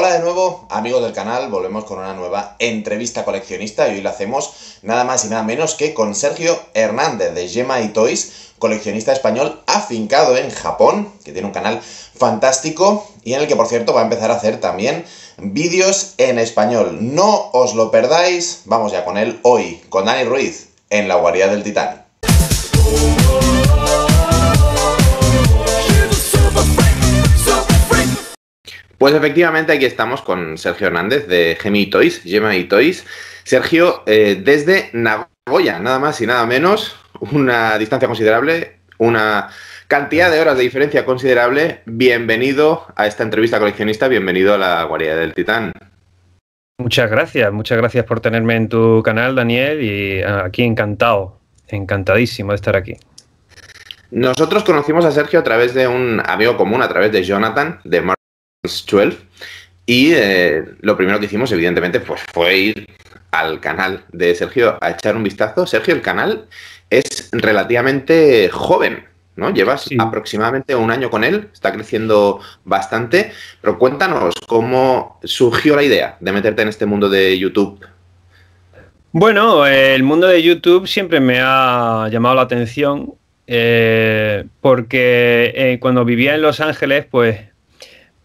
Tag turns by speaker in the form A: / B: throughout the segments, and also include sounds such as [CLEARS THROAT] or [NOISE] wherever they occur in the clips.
A: Hola de nuevo, amigos del canal, volvemos con una nueva entrevista coleccionista y hoy la hacemos nada más y nada menos que con Sergio Hernández de Gemma y Toys, coleccionista español afincado en Japón, que tiene un canal fantástico y en el que por cierto va a empezar a hacer también vídeos en español. No os lo perdáis, vamos ya con él hoy, con Dani Ruiz, en la guarida del titán. Pues efectivamente aquí estamos con Sergio Hernández de Gemi Toys, Toys. Sergio, eh, desde Nagoya, nada más y nada menos, una distancia considerable, una cantidad de horas de diferencia considerable. Bienvenido a esta entrevista coleccionista, bienvenido a la guarida del titán.
B: Muchas gracias, muchas gracias por tenerme en tu canal, Daniel, y aquí encantado, encantadísimo de estar aquí. Nosotros
A: conocimos a Sergio a través de un amigo común, a través de Jonathan, de Mar 12. Pues, y eh, lo primero que hicimos, evidentemente, pues fue ir al canal de Sergio a echar un vistazo. Sergio, el canal es relativamente joven, ¿no? Llevas aproximadamente un año con él, está creciendo bastante, pero cuéntanos
B: cómo surgió la idea de meterte en este mundo de YouTube. Bueno, el mundo de YouTube siempre me ha llamado la atención eh, porque eh, cuando vivía en Los Ángeles, pues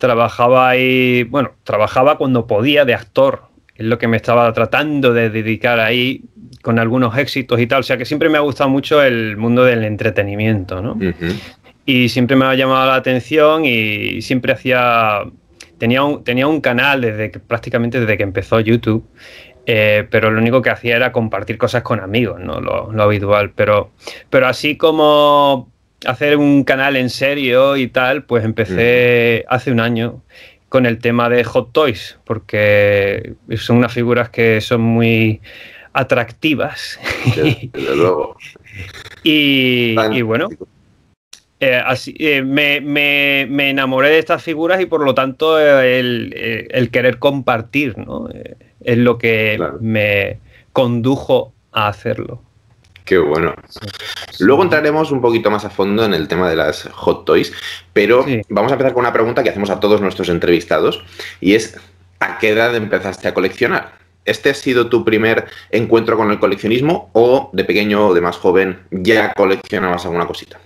B: trabajaba ahí, bueno, trabajaba cuando podía de actor, es lo que me estaba tratando de dedicar ahí con algunos éxitos y tal, o sea que siempre me ha gustado mucho el mundo del entretenimiento, ¿no? Y siempre me ha llamado la atención y siempre hacía, tenía un, tenía un canal desde prácticamente desde que empezó YouTube. Eh, pero lo único que hacía era compartir cosas con amigos, ¿no? Lo, lo habitual. Pero, pero así como hacer un canal en serio y tal, pues empecé hace un año con el tema de Hot Toys, porque son unas figuras que son muy atractivas. [LAUGHS] y, bueno, eh, así, eh, me, me, enamoré de estas figuras y por lo tanto eh, el, querer compartir ¿no? es lo que me condujo a hacerlo.
A: Qué bueno. Luego entraremos un poquito más a fondo en el tema de las hot toys, pero vamos a empezar con una pregunta que hacemos a todos nuestros entrevistados y es, ¿a qué edad empezaste a coleccionar? ¿Este ha sido tu primer encuentro con el coleccionismo o de pequeño o de más joven ya coleccionabas alguna cosita?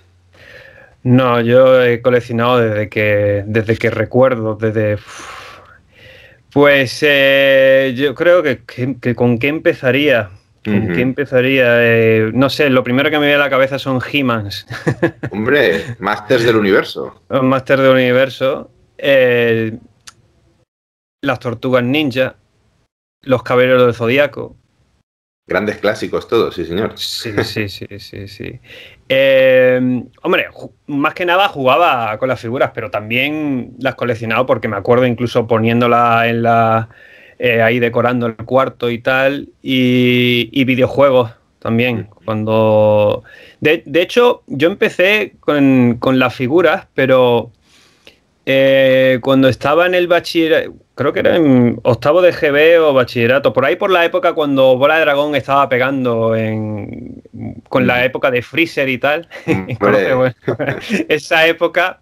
B: No, yo he coleccionado desde que, desde que recuerdo, desde... Pues eh, yo creo que con qué empezaría. ¿Con qué empezaría? Eh, no sé, lo primero que me viene a la cabeza son He-Mans. [LAUGHS]
A: Hombre, Masters del Universo.
B: Masters del Universo. Eh, las Tortugas Ninja. Los Caballeros del Zodíaco.
A: Grandes clásicos todos, sí, señor. Sí, sí, sí, sí,
B: eh, hombre, más que nada jugaba con las figuras, pero también las coleccionaba porque me acuerdo incluso poniéndola en la eh, ahí decorando el cuarto y tal, y, videojuegos también. Cuando. De, hecho, yo empecé con, las figuras, pero eh, cuando estaba en el bachillerato, creo que era en octavo de GB o bachillerato, por ahí por la época cuando Bola de Dragón estaba pegando con la mm. época de Freezer y tal. [LAUGHS] Mm, [LAUGHS] esa época,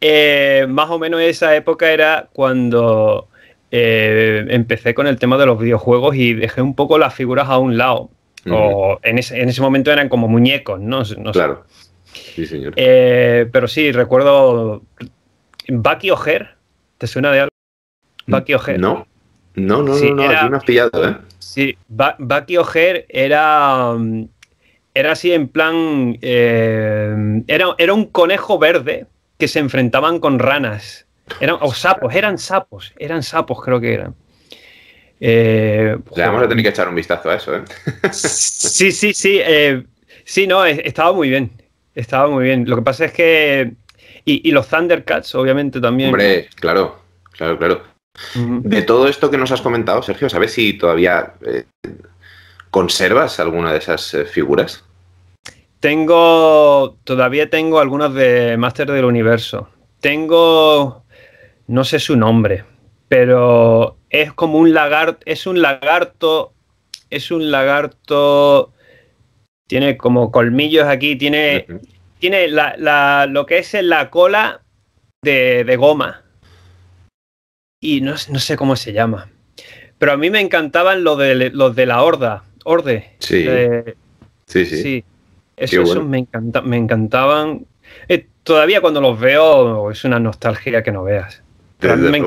B: eh, más o menos esa época era cuando eh, empecé con el tema de los videojuegos y dejé un poco las figuras a un lado. O en ese, en ese, momento eran como muñecos, ¿no? claro. Sí, señor. Eh, pero sí, recuerdo. Bucky O'Hare, ¿te suena de algo? Mm, Bucky O'Hare. No,
A: no, no, no, no, era,
B: pillado, ¿eh? Sí, O'Hare era. Mm, era así en plan. Eh, era, era un conejo verde que se enfrentaban con ranas o sapos, eran sapos, eran sapos creo que eran.
A: Le eh, vamos a tener que echar un vistazo a eso, ¿eh?
B: [LAUGHS] sí, sí, sí. Eh, sí, no, estaba muy bien. Estaba muy bien. Lo que pasa es que. Y, los Thundercats, obviamente, también. Hombre,
A: claro, claro, claro. De todo esto que nos has comentado, Sergio, ¿sabes si todavía conservas alguna de esas figuras?
B: Tengo. Todavía tengo algunas de Master del Universo. Tengo no sé su nombre, pero es como un lagarto, es un lagarto, es un lagarto, tiene como colmillos aquí, tiene, tiene lo que es la cola de, goma. Y no, sé cómo se llama. Pero a mí me encantaban los de, de la horda, Orde. Eh, sí. sí, sí. Esos, me, me encantaban. Eh, todavía cuando los veo es una nostalgia que no veas a mí, me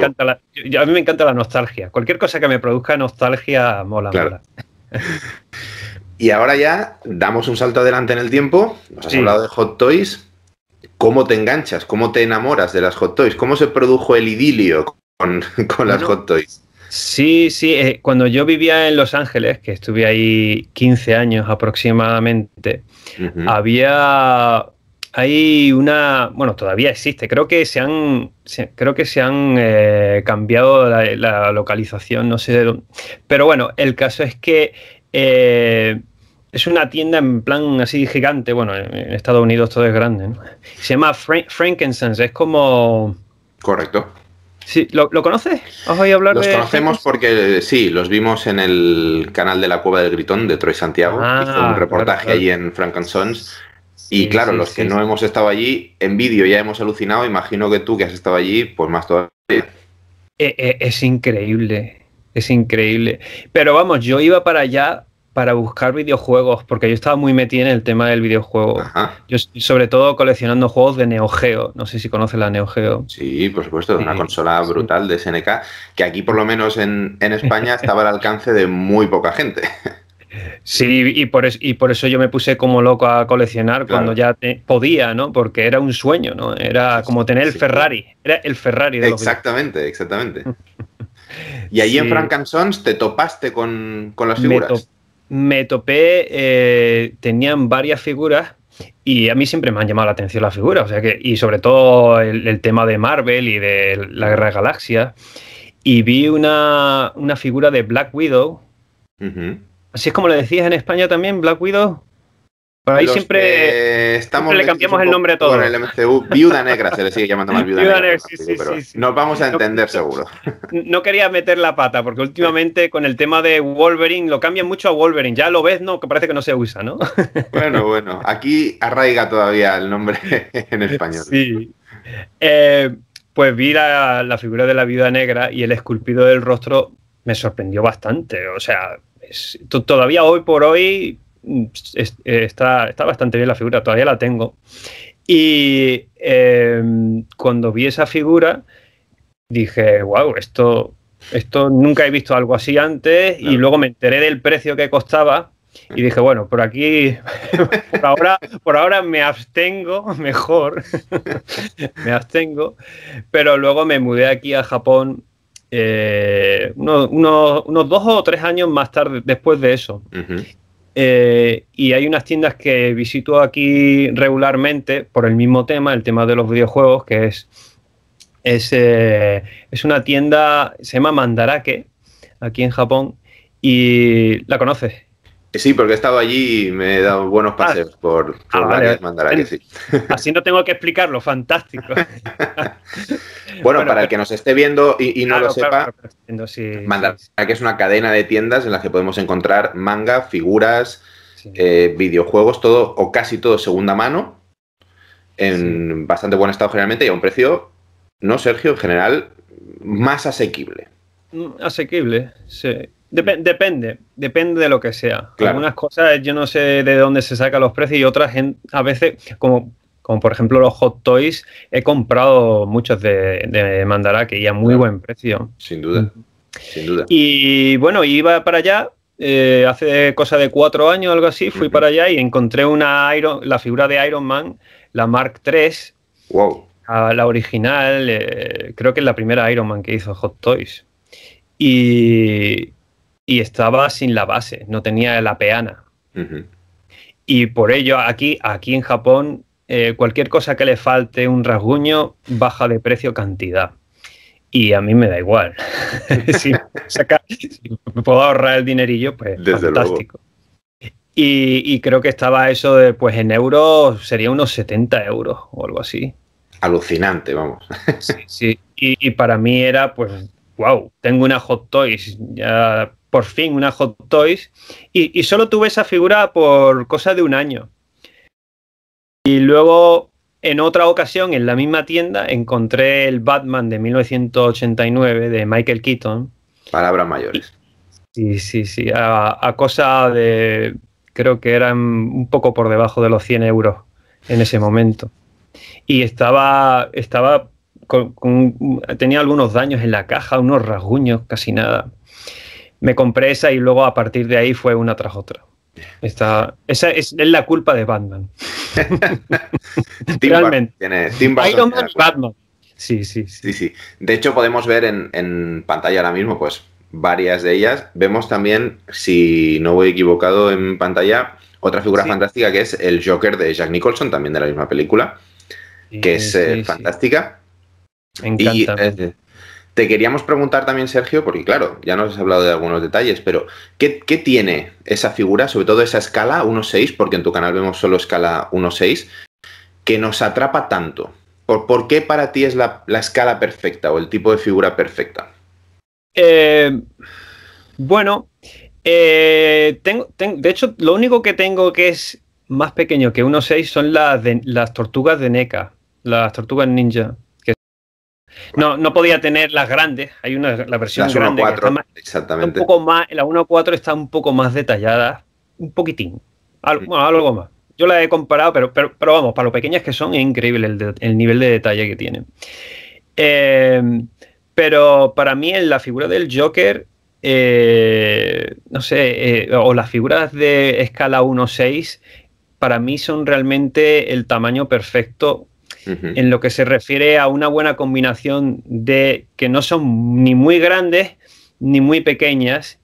B: encanta la, nostalgia. Cualquier cosa que me produzca nostalgia mola, mola.
A: Y ahora ya damos un salto adelante en el tiempo. Nos has hablado de Hot Toys. ¿Cómo te enganchas? ¿Cómo te enamoras de las Hot Toys? ¿Cómo se produjo el idilio con,
B: [LAUGHS] las Hot Toys? Sí, sí. Eh, cuando yo vivía en Los Ángeles, que estuve ahí 15 años aproximadamente, había hay una, bueno, todavía existe, creo que se han, creo que se han eh, cambiado la, localización, no sé dónde. Pero bueno, el caso es que eh, es una tienda en plan así gigante, bueno, en Estados Unidos todo es grande, Se llama Frankensons. es como... Correcto. Sí, ¿lo, ¿lo conoces? voy a hablar los conocemos
A: porque sí, los vimos en el canal de la Cueva del Gritón de Troy Santiago. Hizo un ah, reportaje ahí en Frankincense y claro, los que no hemos estado allí, en vídeo ya hemos alucinado, imagino que tú que has estado allí, pues más todavía. Eh,
B: eh, es increíble, es increíble. Pero vamos, yo iba para allá para buscar videojuegos, porque yo estaba muy metido en el tema del videojuego. Yo sobre todo coleccionando juegos de Neo Geo, no sé si conoces la Neo Geo.
A: Sí, por supuesto, es una consola brutal de SNK, que aquí por lo menos en, en España [LAUGHS] estaba al alcance de muy poca gente.
B: Sí, y por, y por eso yo me puse como loco a coleccionar cuando ya podía, ¿no? Porque era un sueño, ¿no? Era como tener el Ferrari, era el Ferrari de Exactamente, los exactamente. [LAUGHS] y allí en Frank
A: te topaste con, las figuras.
B: Me, topé, eh, tenían varias figuras, y a mí siempre me han llamado la atención las figuras, o sea que, y sobre todo el, tema de Marvel y de la Guerra de Galaxias. Y vi una, figura de Black Widow, Así es como le decías en España también, Black Widow. Por ahí siempre,
A: estamos le cambiamos el nombre a todo. el MCU, Viuda Negra se le sigue llamando más Viuda, Viuda Negra. sí, Nos vamos a entender seguro.
B: No quería meter la pata, porque últimamente con el tema de Wolverine lo cambian mucho a Wolverine. Ya lo ves, ¿no? Que parece que no se usa, ¿no? [LAUGHS]
A: Bueno, bueno. Aquí arraiga todavía el nombre [LAUGHS]
B: en español. Sí. Eh, pues vi la figura de la Viuda Negra y el esculpido del rostro me sorprendió bastante. O sea, todavía hoy por hoy mm, eh, está, está bastante bien la figura, todavía la tengo. Y em, cuando vi esa figura, dije, wow, esto, esto nunca he visto algo así antes. Y luego me enteré del precio que costaba. Y dije, bueno, por aquí, [LAUGHS] ahora, por ahora me abstengo, mejor, [LAUGHS] me abstengo. Pero luego me mudé aquí a Japón eh, unos, dos o tres años más tarde, después de eso. Eh, y hay unas tiendas que visito aquí regularmente por el mismo tema, el tema de los videojuegos, que es, es eh, una tienda, se llama Mandarake, aquí en Japón, y la conoces. Eh,
A: sí, porque he estado allí y me he dado buenos ah. paseos por, ah, varias
B: Así no tengo que explicarlo, fantástico. [LAUGHS]
A: bueno, para el que nos esté viendo y, no ah, lo sepa, claro, sí, es una cadena de tiendas en las que podemos encontrar manga, figuras, eh, videojuegos, todo o casi todo segunda mano, en bastante buen estado generalmente y a un precio, no Sergio, en general, más asequible.
B: Mm, asequible, sí. Mm. depende, depende de lo que sea. Algunas cosas yo no sé de dónde se sacan los precios y otras a veces, como, como por ejemplo los hot toys, he comprado muchos de, de Mandarake y a muy buen precio. Sin duda, mm. sin duda. Y bueno, iba para allá. Eh, hace cosa de cuatro años, algo así, fui para allá y encontré una Iron, la figura de Iron Man, la Mark III. Wow. La original, eh, creo que es la primera Iron Man que hizo Hot Toys. Y, y estaba sin la base, no tenía la peana. Y por ello aquí, aquí en Japón, eh, cualquier cosa que le falte un rasguño baja de precio cantidad. Y a mí me da igual. [LAUGHS] si, me puedo ahorrar el dinerillo, pues Desde fantástico. Y, y, creo que estaba eso de, pues en euros sería unos 70 euros o algo así.
A: Alucinante, vamos.
B: sí, sí. y para mí era, pues, wow, tengo una Hot Toys, ya, por fin una Hot Toys, y, solo tuve esa figura por cosa de un año. Y luego en otra ocasión, en la misma tienda, encontré el Batman de 1989 de Michael Keaton. Palabras mayores. Sí, sí, sí. A, a, cosa de. Creo que eran un poco por debajo de los 100 euros en ese momento. Y estaba, estaba tenía algunos daños en la caja, unos rasguños, casi nada. Me compré esa y luego a partir de ahí fue una tras otra. esa es, la culpa de Batman. [LAUGHS] Realmente.
A: Tiene, Batman. Sí sí, sí De hecho, podemos ver en, pantalla ahora mismo, pues, varias de ellas. Vemos también, si no voy equivocado en pantalla, otra figura fantástica que es el Joker de Jack Nicholson, también de la misma película, que es eh, fantástica. Eh, te queríamos preguntar también, Sergio, porque claro, ya nos has hablado de algunos detalles, pero ¿qué, tiene esa figura, sobre todo esa escala 1.6, porque en tu canal vemos solo escala 1.6, que nos atrapa tanto? ¿Por, qué para ti es la, escala perfecta o el tipo de figura perfecta?
B: Eh, bueno, eh, de hecho, lo único que tengo que es más pequeño que 1.6 son las tortugas de NECA, las tortugas ninja. No, podía tener las grandes. Hay una la versión grande. la exactamente. un poco más, la 1.4 está un poco más detallada. Un poquitín. Algo, algo más. Yo la he comparado, pero, pero, vamos, para lo pequeñas que son, es increíble el, nivel de detalle que tienen. Eh, pero para mí, en la figura del Joker, eh, no sé, eh, o las figuras de escala 1.6, para mí son realmente el tamaño perfecto en lo que se refiere a una buena combinación de que no son ni muy grandes ni muy pequeñas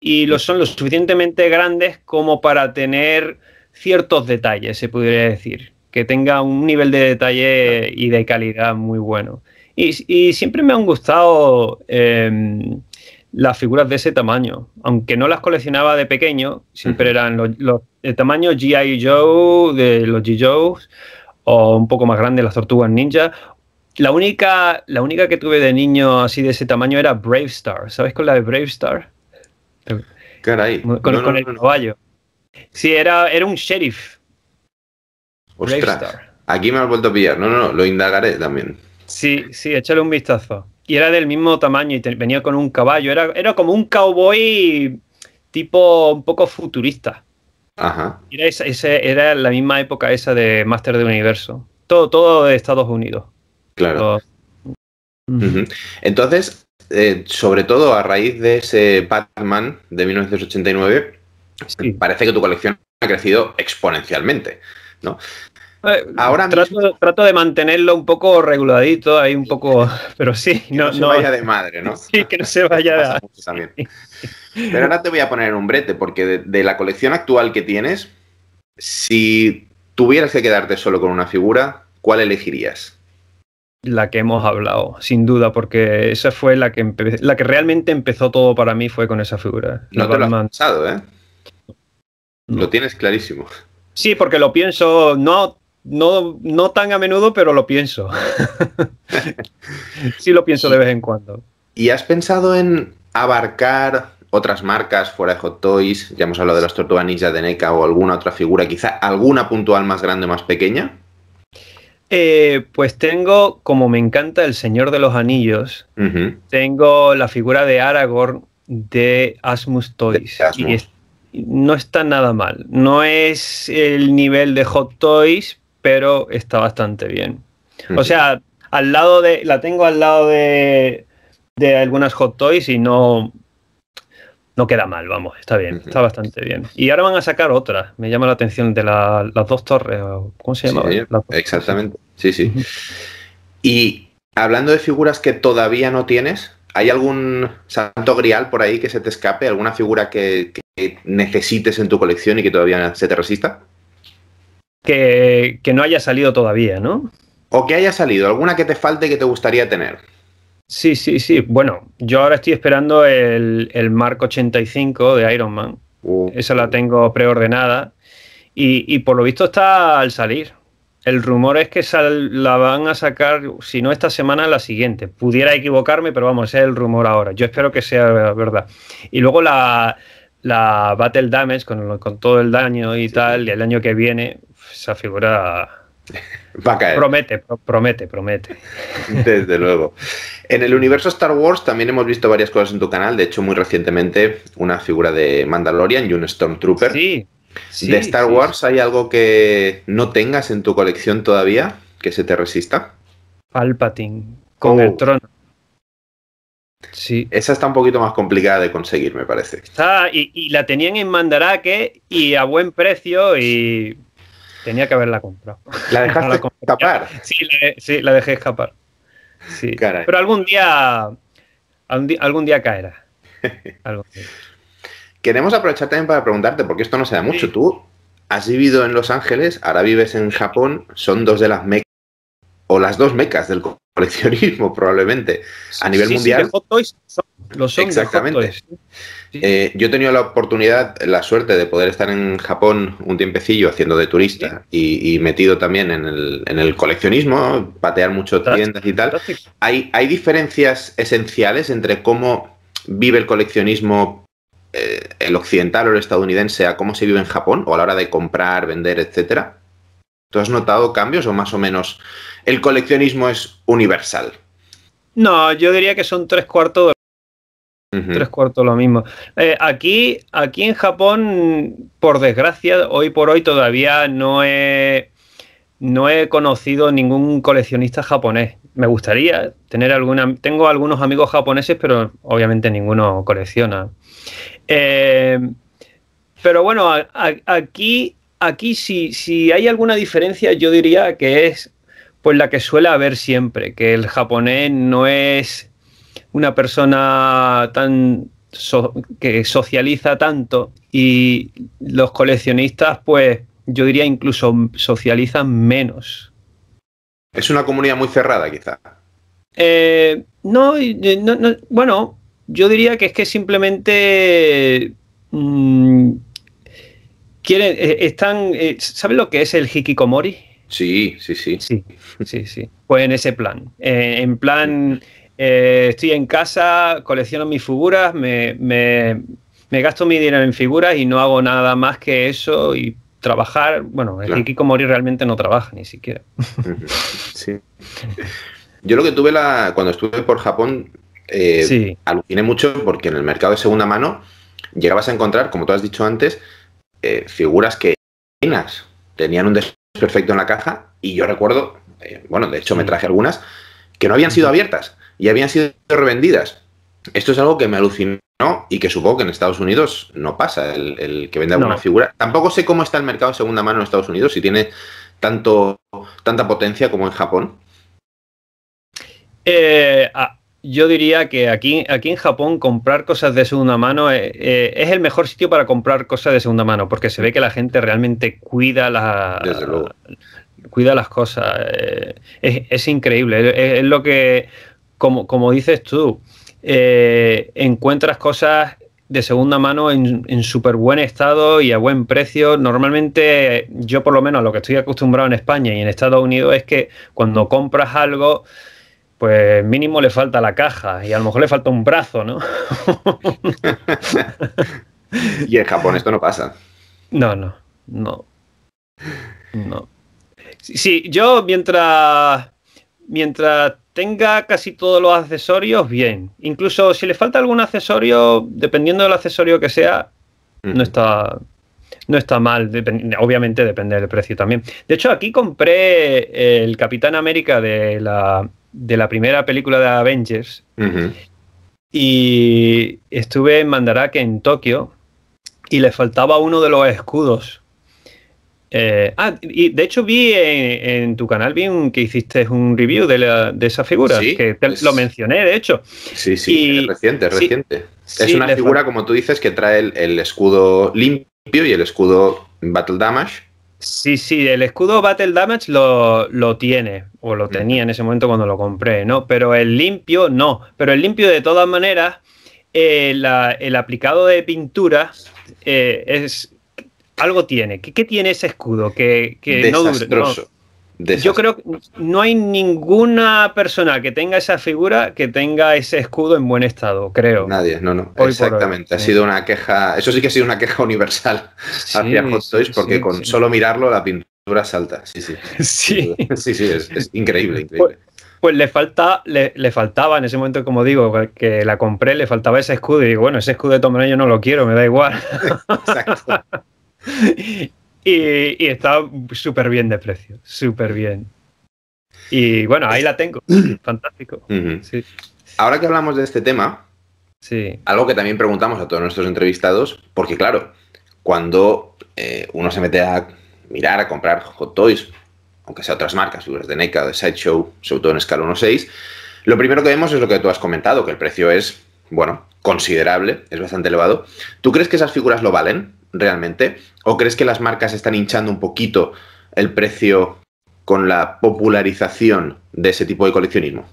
B: y lo son lo suficientemente grandes como para tener ciertos detalles, se podría decir, que tenga un nivel de detalle y de calidad muy bueno. Y, siempre me han gustado em, las figuras de ese tamaño, aunque no las coleccionaba de pequeño, siempre eran los, los de tamaño G.I. Joe, de los G. Joe's o un poco más grande, las tortugas ninja. La única, la única que tuve de niño así de ese tamaño era Brave Star. ¿Sabes con la de Brave Star? Caray. Con, el caballo. Sí, era, era un sheriff.
A: Ostras, Brave aquí me has vuelto a pillar. No, no, no, lo indagaré también.
B: Sí, sí, échale un vistazo. Y era del mismo tamaño y venía con un caballo. Era, era como un cowboy tipo un poco futurista. Ajá. Era, la misma época esa de Master de Universo. Todo, todo de Estados Unidos.
A: Claro. Entonces, eh, sobre todo a raíz de ese Batman de 1989, parece que tu colección ha crecido exponencialmente, ¿no?
B: Eh, Ahora trato, de mantenerlo un poco reguladito, ahí un poco, [LAUGHS] pero [LAUGHS] sí, que no, se vaya de madre, ¿no? Sí, que no se vaya.
A: de pero ahora te voy a poner un brete, porque de, la colección actual que tienes, si tuvieras que quedarte solo con una figura, ¿cuál
B: elegirías? La que hemos hablado, sin duda, porque esa fue la que, la que realmente empezó todo para mí, fue con esa figura. No lo has pensado, ¿eh? Lo tienes clarísimo. Sí, porque lo pienso, no no, no tan a menudo, pero lo pienso. [LAUGHS] sí lo pienso de vez en cuando.
A: ¿Y has pensado en abarcar otras marcas fuera de Hot Toys, ya hemos hablado de las Tortuganillas de NECA o alguna otra figura, quizá alguna puntual más grande o más pequeña?
B: Eh, pues tengo, como me encanta el Señor de los Anillos, tengo la figura de Aragorn de Asmus Toys. Y no está nada mal. No es el nivel de Hot Toys, pero está bastante bien. O sea, al lado de. La tengo al lado de, de algunas Hot Toys y no, no queda mal, vamos, está bien, está bastante bien. Y ahora van a sacar otra, me llama la atención, de la, las dos torres, ¿cómo se llama?
A: exactamente, sí, sí. Y hablando de figuras que todavía no tienes, ¿hay algún santo grial por ahí que se te escape? ¿Alguna figura que, necesites en tu colección y que todavía se te resista?
B: Que, no haya salido todavía, ¿no?
A: O que haya salido, alguna que te falte y que te gustaría tener. Sí, sí, sí. Bueno,
B: yo ahora estoy esperando el, el Mark 85 de Iron Man. Oh. Esa la tengo preordenada. Y, por lo visto está al salir. El rumor es que la van a sacar, si no esta semana, la siguiente. Pudiera equivocarme, pero vamos, ese es el rumor ahora. Yo espero que sea verdad. Y luego la, la Battle Damage, con, con, todo el daño y tal, y el año que viene, esa figura [LAUGHS] Va a caer. Promete, promete, promete.
A: Desde luego. En el universo Star Wars también hemos visto varias cosas en tu canal. De hecho, muy recientemente, una figura de Mandalorian y un Stormtrooper. Sí. ¿De Star Wars hay algo que no tengas en tu colección todavía que se te resista?
B: Palpatine, con el oh. trono. Sí.
A: Esa está un poquito más complicada de conseguir, me parece.
B: Está, y, y la tenían en Mandarake y a buen precio y Tenía que haberla comprado. ¿La dejaste escapar? Sí la, la, dejé escapar. Sí. Pero algún día, algún día, caerá. [LAUGHS]
A: Queremos aprovechar también para preguntarte, porque esto no se da mucho. Tú has vivido en Los Ángeles, ahora vives en Japón, son dos de las mecas, o las dos mecas del coleccionismo probablemente, a nivel mundial.
B: Hot Toys son, Exactamente. ¿eh?
A: Eh, yo he tenido la oportunidad, la suerte de poder estar en Japón un tiempecillo haciendo de turista y, metido también en el, coleccionismo, patear mucho tiendas y tal. ¿Hay, diferencias esenciales entre cómo vive el coleccionismo eh, el occidental o el estadounidense a cómo se vive en Japón o a la hora de comprar, vender, etcétera? ¿Tú has notado cambios o más o menos el coleccionismo es universal?
B: No, yo diría que son tres cuartos de Tres cuartos lo mismo. Eh, aquí, aquí en Japón, por desgracia, hoy por hoy todavía no he, no he conocido ningún coleccionista japonés. Me gustaría tener alguna. Tengo algunos amigos japoneses, pero obviamente ninguno colecciona. Eh, pero bueno, aquí, aquí si, si hay alguna diferencia, yo diría que es pues la que suele haber siempre, que el japonés no es una persona tan que socializa tanto y los coleccionistas, pues yo diría incluso socializan menos. Es una comunidad muy cerrada, quizá. Eh, eh, no, bueno, yo diría que es que simplemente mm, quieren, eh, están, ¿saben lo que es el hikikomori? Sí, sí, sí. Sí, sí, sí. Pues en ese plan. en plan, eh, estoy en casa, colecciono mis figuras, me, gasto mi dinero en figuras y no hago nada más que eso y trabajar. Bueno, el Kiko realmente no trabaja ni siquiera.
A: Yo lo que tuve la, cuando estuve por Japón, eh, aluciné mucho porque en el mercado de segunda mano llegabas a encontrar, como tú has dicho antes, eh, figuras que tenían un perfecto en la caja y yo recuerdo, bueno, de hecho me traje algunas que no habían sido abiertas y habían sido revendidas. Esto es algo que me alucinó y que supongo que en Estados Unidos no pasa, el, que venda alguna figura. Tampoco sé cómo está el mercado de segunda mano en Estados Unidos, si tiene tanto, tanta potencia como en Japón.
B: Eh, ah, yo diría que aquí, aquí en Japón comprar cosas de segunda mano eh, eh, es el mejor sitio para comprar cosas de segunda mano, porque se ve que la gente realmente cuida la, cuida las cosas. es, increíble. es, lo que como, dices tú, eh, encuentras cosas de segunda mano en, en súper buen estado y a buen precio. Normalmente yo por lo menos a lo que estoy acostumbrado en España y en Estados Unidos es que cuando compras algo, pues mínimo le falta la caja y a lo mejor le falta un brazo, ¿no? [LAUGHS]
A: y en Japón esto no pasa.
B: No, no, no. No. Sí, yo mientras mientras tenga casi todos los accesorios, bien. Incluso si le falta algún accesorio, dependiendo del accesorio que sea, no está. No está mal, obviamente depende del precio también. De hecho, aquí compré el Capitán América de la, primera película de Avengers y estuve en Mandarake en Tokio, y le faltaba uno de los escudos eh, ah, y de hecho vi en, tu canal vi que hiciste un review de, esa figura, que lo mencioné de hecho. Sí, sí, es reciente,
A: es reciente. es una figura, como tú dices, que trae el, escudo limpio y el escudo Battle Damage.
B: Sí, sí, el escudo Battle Damage lo, tiene, o lo tenía en ese momento cuando lo compré, ¿no? Pero el limpio no, pero el limpio de todas maneras, eh, el aplicado de pintura eh, es algo tiene. ¿Qué, qué tiene ese escudo? Que, que Desastroso. No, no. Yo creo que no hay ninguna persona que tenga esa figura que tenga ese escudo en buen estado,
A: creo. Nadie, no, no. Exactamente. Ha sido una queja, eso sí que ha sido una queja universal hacia Hot Toys, porque con solo mirarlo la pintura salta. Sí, sí. Sí, sí, es, increíble, pues, increíble.
B: Pues, le, falta, le, le, faltaba en ese momento, como digo, que la compré, le faltaba ese escudo. Y digo, bueno, ese escudo de Tom yo no lo quiero, me da igual. [LAUGHS] Exacto. [LAUGHS] y, está súper bien de precio, súper bien. Y bueno, ahí la tengo. [CLEARS THROAT] Fantástico. Ahora que hablamos de este tema, sí.
A: algo que también preguntamos a todos nuestros entrevistados, porque claro, cuando eh, uno se mete a mirar, a comprar hot toys, aunque sea otras marcas, figuras de NECA o de Sideshow, sobre todo en escala 1.6, lo primero que vemos es lo que tú has comentado, que el precio es, bueno, considerable, es bastante elevado. ¿Tú crees que esas figuras lo valen? realmente? ¿O crees que las marcas están hinchando un poquito el precio con la popularización de ese tipo de coleccionismo?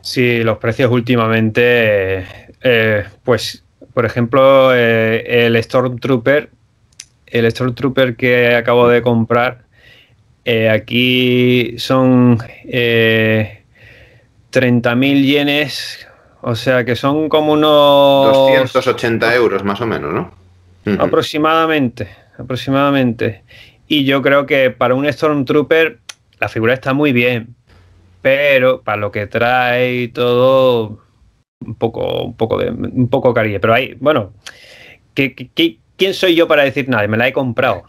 B: Sí, los precios últimamente, eh, pues, por ejemplo, eh, el Stormtrooper, el Stormtrooper que acabo de comprar, eh, aquí son 30.000 yenes o sea que son como unos...
A: 280 euros más o menos, ¿no?
B: Mm. Aproximadamente, aproximadamente. Y yo creo que para un Stormtrooper la figura está muy bien, pero para lo que trae y todo, un poco, un poco, de, un poco cariño. Pero ahí, bueno, quién soy yo para decir nada? Me la he comprado.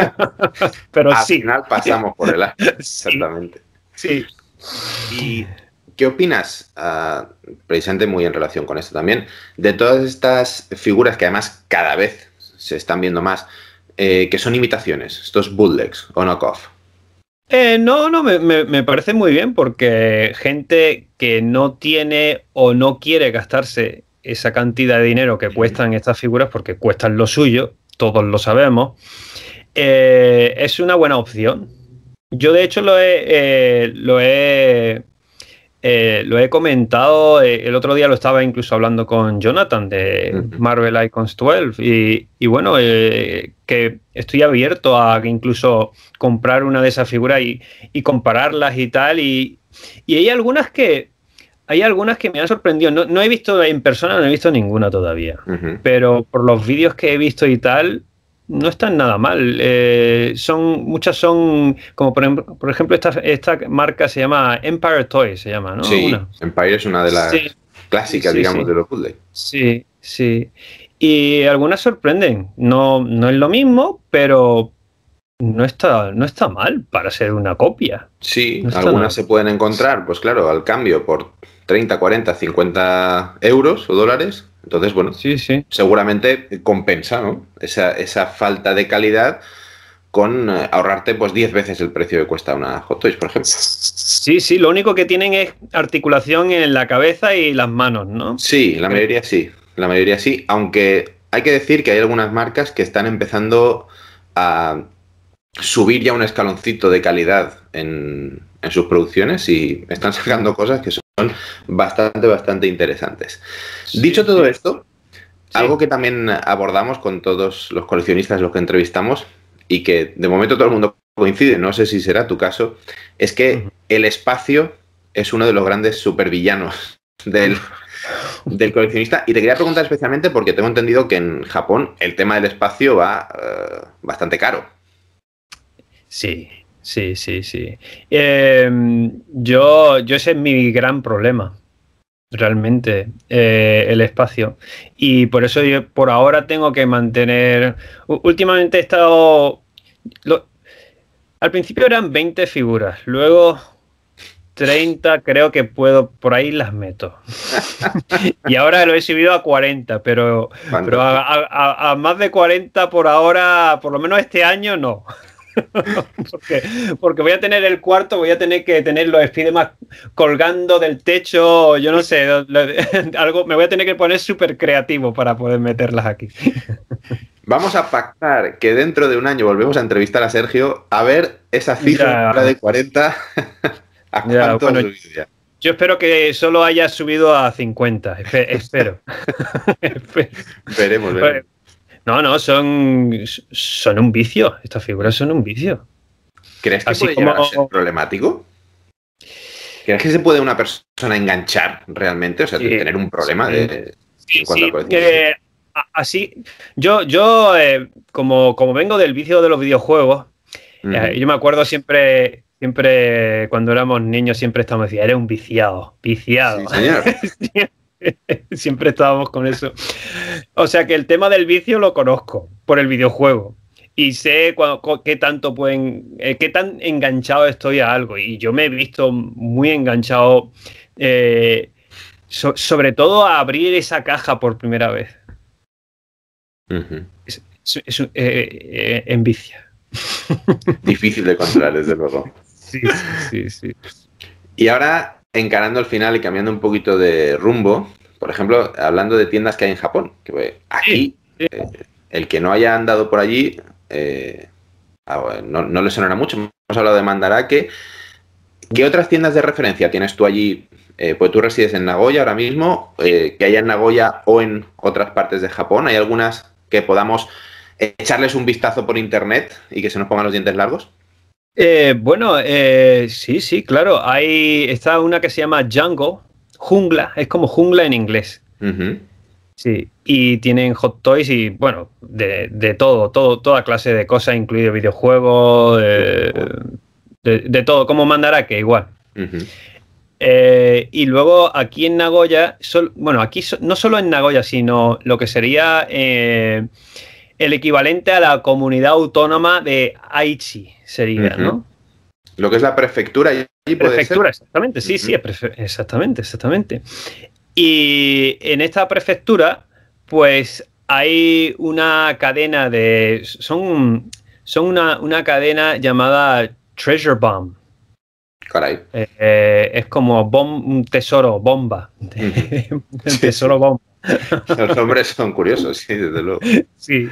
B: [LAUGHS] pero Al final pasamos por el [LAUGHS]
A: exactamente. sí. Y ¿Qué opinas, ah, precisamente muy en relación con esto también, de todas estas figuras que además cada vez se están viendo más, eh, que son imitaciones, estos bootlegs o knockoff?
B: Eh, no, no, me, parece muy bien porque gente que no tiene o no quiere gastarse esa cantidad de dinero que cuestan estas figuras, porque cuestan lo suyo, todos lo sabemos, eh, es una buena opción. Yo de hecho lo lo he eh, lo he comentado, eh, el otro día lo estaba incluso hablando con Jonathan de Marvel Icons 12 y, bueno, eh, que estoy abierto a incluso comprar una de esas figuras y, compararlas y tal. Y, hay algunas que... Hay algunas que me han sorprendido. No, he visto en persona, no he visto ninguna todavía. Pero por los vídeos que he visto y tal, no están nada mal. Eh, son, muchas son, como em, por, ejemplo, esta, esta, marca se llama Empire Toys, se llama, ¿no? Sí,
A: Empire es una de las clásicas, digamos, de los puzzles.
B: Sí, sí. Y algunas sorprenden. No, no es lo mismo, pero no está, no está mal para ser una copia.
A: Sí, algunas se pueden encontrar, pues claro, al cambio por 30, 40, 50 euros o dólares entonces, bueno, sí, sí. seguramente compensa ¿no? esa, falta de calidad con eh, ahorrarte pues 10 veces el precio que cuesta una Hot Toys, por ejemplo. Sí,
B: sí, lo único que tienen es articulación en la cabeza y las manos, ¿no? Sí, la mayoría sí, la mayoría sí, aunque hay que decir que hay algunas marcas que
A: están empezando a subir ya un escaloncito de calidad en sus producciones y están sacando cosas que son bastante, bastante interesantes. Dicho todo esto, algo que también abordamos con todos los coleccionistas, los que entrevistamos, y que de momento todo el mundo coincide, no sé si será tu caso, es que el espacio es uno de los grandes supervillanos [LAUGHS] del, del coleccionista. Y te quería preguntar especialmente porque tengo entendido que en Japón el tema del espacio va eh, bastante caro. Sí, Sí, sí, sí.
B: Em, yo, yo ese es mi gran problema, realmente, eh, el espacio. Y por eso yo por ahora tengo que mantener... Últimamente he estado... al principio eran 20 figuras, luego 30 creo que puedo, por ahí las meto. [LAUGHS] y ahora lo he subido a 40, pero, a, a, más de 40 por ahora, por lo menos este año no. [LAUGHS] porque, voy a tener el cuarto, voy a tener que tener los spidemas colgando del techo, yo no sé, [LAUGHS] algo, me voy a tener que poner súper creativo para poder meterlas aquí. [LAUGHS] Vamos a
A: pactar que dentro de un año volvemos a entrevistar a Sergio a ver esa cifra de 40. ¿A cuánto
B: Yo espero que solo haya subido a 50. espero. veremos no, no, son, son un vicio. Estas figuras son un vicio. ¿Crees que sí puede
A: problemático? ¿Crees que se puede una persona enganchar realmente? O sea, tener un problema de. Sí,
B: que, así, yo, yo eh, como, como vengo del vicio de los videojuegos, eh, yo me acuerdo siempre, siempre cuando éramos niños, siempre estamos diciendo, eres un viciado, viciado. Señor. [LAUGHS] [LAUGHS] Siempre estábamos con eso. O sea que el tema del vicio lo conozco por el videojuego y sé qué tanto pueden, eh, qué tan enganchado estoy a algo. Y yo me he visto muy enganchado, eh, sobre todo a abrir esa caja por primera vez. Eh, en [LAUGHS]
A: Difícil de controlar, desde luego.
B: Sí, sí, sí. sí.
A: Y ahora encarando el final y cambiando un poquito de rumbo, por ejemplo, hablando de tiendas que hay en Japón, que pues, aquí, eh, el que no haya andado por allí, eh, ah, no, le sonará mucho. Hemos hablado de Mandarake. ¿Qué otras tiendas de referencia tienes tú allí? Eh, pues tú resides en Nagoya ahora mismo, que haya en Nagoya o en otras partes de Japón. ¿Hay algunas que podamos echarles un vistazo por internet y que se nos pongan los dientes largos?
B: Eh, bueno, eh, sí, sí, claro. Hay, está una que se llama jungle jungla, es como jungla en inglés. Sí, y tienen hot toys y bueno, de, todo, todo, toda clase de cosas, incluido videojuegos, de, todo, como mandará que igual. Eh, y luego aquí en Nagoya, bueno, aquí no solo en Nagoya, sino lo que sería el equivalente a la comunidad autónoma de Aichi sería, ¿no? Lo que es la prefectura Prefectura, exactamente, sí, sí, exactamente, exactamente. Y en esta prefectura, pues hay una cadena de. Son, son una, cadena llamada Treasure Bomb. Caray. Eh, eh, es como un tesoro, bomba. [LAUGHS] tesoro bomba. [LAUGHS] los nombres son curiosos, sí, desde luego. Sí,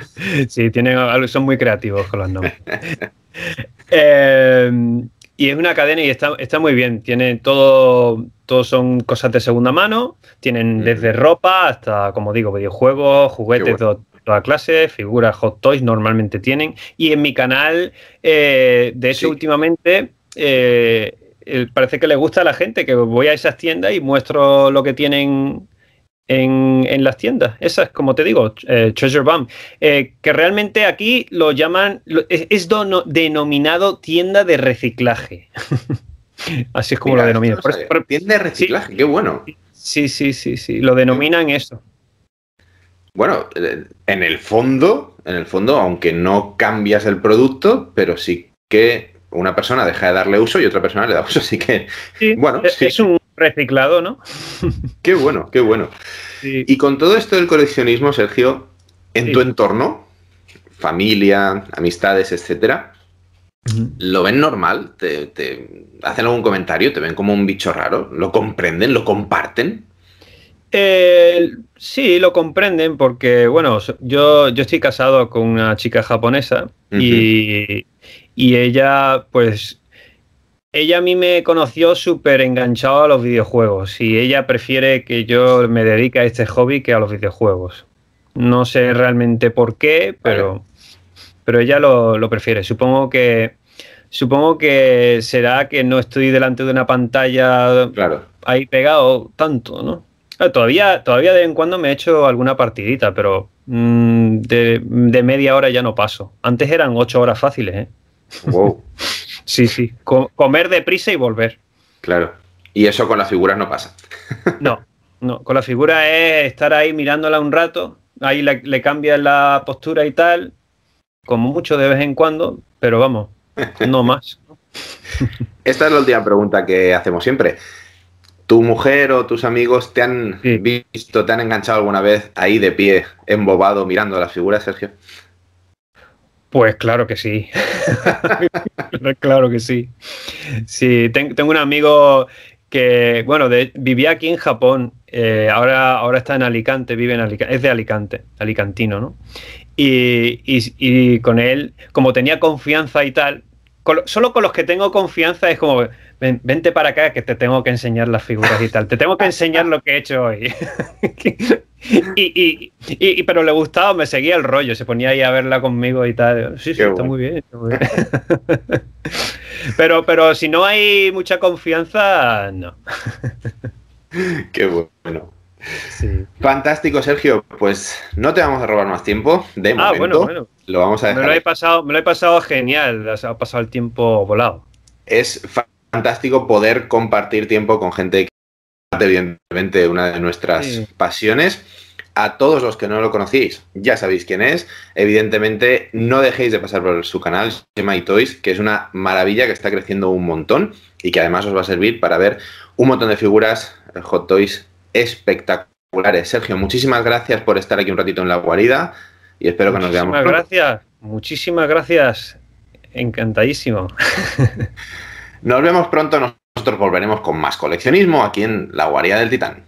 B: sí, tienen, son muy creativos con los nombres. [LAUGHS] Eh, y es una cadena y está, muy bien. Tiene todo, todo son cosas de segunda mano. Tienen desde ropa hasta, como digo, videojuegos, juguetes, de toda clase, figuras, hot toys normalmente tienen. Y en mi canal, eh, de hecho, últimamente eh, parece que le gusta a la gente que voy a esas tiendas y muestro lo que tienen en, en, las tiendas. Esas, como te digo, eh, Treasure Bomb, eh, que realmente aquí lo llaman, es, denominado tienda de reciclaje. [LAUGHS] Así es como lo denominan. tienda de reciclaje, qué bueno. Sí, sí, sí, sí, lo denominan eso.
A: Bueno, eh, en el fondo, en el fondo, aunque no cambias el producto, pero sí que una persona deja de darle uso y otra persona le da uso, así que bueno, e-, es un reciclado, ¿no? [LAUGHS] qué bueno, qué bueno. Y con todo esto del coleccionismo, Sergio, en tu entorno, familia, amistades, etcétera, ¿Lo ven normal? ¿Te, hacen algún comentario? ¿Te ven como
B: un bicho raro? ¿Lo comprenden? ¿Lo comparten? Eh, sí, lo comprenden porque, bueno, yo, yo estoy casado con una chica japonesa y, y, ella, pues, ella a mí me conoció súper enganchado a los videojuegos y ella prefiere que yo me dedique a este hobby que a los videojuegos. No sé realmente por qué, pero, pero ella lo, prefiere. Supongo que, supongo que será que no estoy delante de una pantalla ahí pegado tanto, ¿no? todavía, todavía de vez en cuando me he hecho alguna partidita, pero mm, de, de, media hora ya no paso. Antes eran ocho horas fáciles, ¿eh? Wow. [LAUGHS] Sí, sí, comer deprisa y volver.
A: Claro. Y eso con las figuras no pasa.
B: [LAUGHS] no, no, con la figura es estar ahí mirándola un rato, ahí le, cambia la postura y tal, como mucho de vez en cuando, pero vamos, no más. [LAUGHS]
A: Esta es la última pregunta que hacemos siempre. ¿Tu mujer o tus amigos te han visto, te han enganchado alguna vez ahí de pie, embobado, mirando las figuras, Sergio?
B: Pues claro que sí. [LAUGHS] claro que sí. Sí, tengo un amigo que, bueno, vivía aquí en Japón, eh, ahora, ahora está en Alicante, vive en Alicante, es de Alicante, alicantino, ¿no? Y, y, con él, como tenía confianza y tal, solo con los que tengo confianza es como, vente para acá que te tengo que enseñar las figuras y tal, te tengo que enseñar lo que he hecho hoy. [LAUGHS] y, pero le gustaba, me seguía el rollo, se ponía ahí a verla conmigo y tal. Sí, sí, está muy bien. [LAUGHS] pero, pero si no hay mucha confianza, no. [LAUGHS]
A: Qué bueno. Fantástico, Sergio. Pues no te vamos a robar más tiempo. De ah, bueno, bueno. Lo vamos a Me lo he
B: pasado, me lo he pasado genial, ha pasado el tiempo volado. Es
A: fantástico poder compartir tiempo con gente que evidentemente una de nuestras pasiones. A todos los que no lo conocéis, ya sabéis quién es. Evidentemente, no dejéis de pasar por su canal, My Toys, que es una maravilla que está creciendo un montón y que además os va a servir para ver un montón de figuras eh, Hot Toys espectaculares. Sergio, muchísimas gracias por estar aquí un ratito en la guarida y espero que nos veamos.
B: gracias. Muchísimas gracias. Encantadísimo.
A: [LAUGHS] nos vemos pronto. Nosotros volveremos con más coleccionismo aquí en la Guarida del Titán.